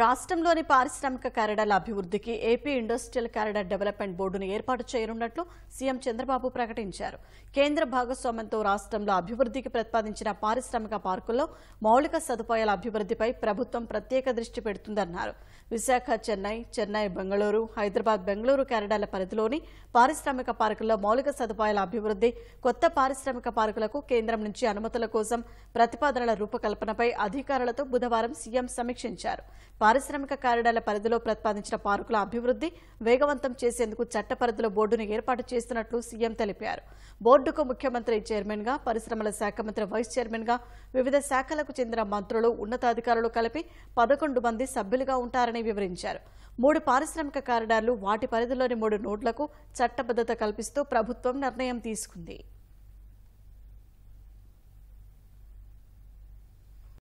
రాష్ట్రంలోని పారిశ్రామిక కారిడార్ల అభివృద్ధికి ఏపీ ఇండస్ట్రియల్ కారిడార్ డెవలప్మెంట్ బోర్డును ఏర్పాటు చేయనున్నట్లు సీఎం చంద్రబాబు ప్రకటించారు కేంద్ర భాగస్వామ్యంతో రాష్ట్రంలో అభివృద్ధికి ప్రతిపాదించిన పారిశ్రామిక పార్కుల్లో మౌలిక సదుపాయాల అభివృద్ధిపై ప్రభుత్వం ప్రత్యేక దృష్టి పెడుతుందన్నారు విశాఖ చెన్నై చెన్నై బెంగళూరు హైదరాబాద్ బెంగళూరు కారిడార్ల పరిధిలోని పారిశ్రామిక పార్కుల్లో మౌలిక సదుపాయాల అభివృద్ధి కొత్త పారిశ్రామిక పార్కులకు కేంద్రం నుంచి అనుమతుల కోసం ప్రతిపాదనల రూపకల్పనపై అధికారులతో బుధవారం సీఎం సమీక్షించారు పారిశ్రామిక కారిడార్ల పరిధిలో ప్రతిపాదించిన పార్కుల అభివృద్ధి వేగవంతం చేసేందుకు చట్ట పరిధిలో బోర్డును ఏర్పాటు చేస్తున్నట్లు సీఎం తెలిపారు బోర్డుకు ముఖ్యమంత్రి చైర్మన్గా పరిశ్రమల శాఖ మంత్రి వైస్ చైర్మన్గా వివిధ శాఖలకు చెందిన మంత్రులు ఉన్నతాధికారులు కలిపి పదకొండు మంది సభ్యులుగా ఉంటారని వివరించారు మూడు పారిశ్రామిక కారిడార్లు వాటి పరిధిలోని మూడు నోట్లకు చట్టబద్దత కల్పిస్తూ ప్రభుత్వం నిర్ణయం తీసుకుంది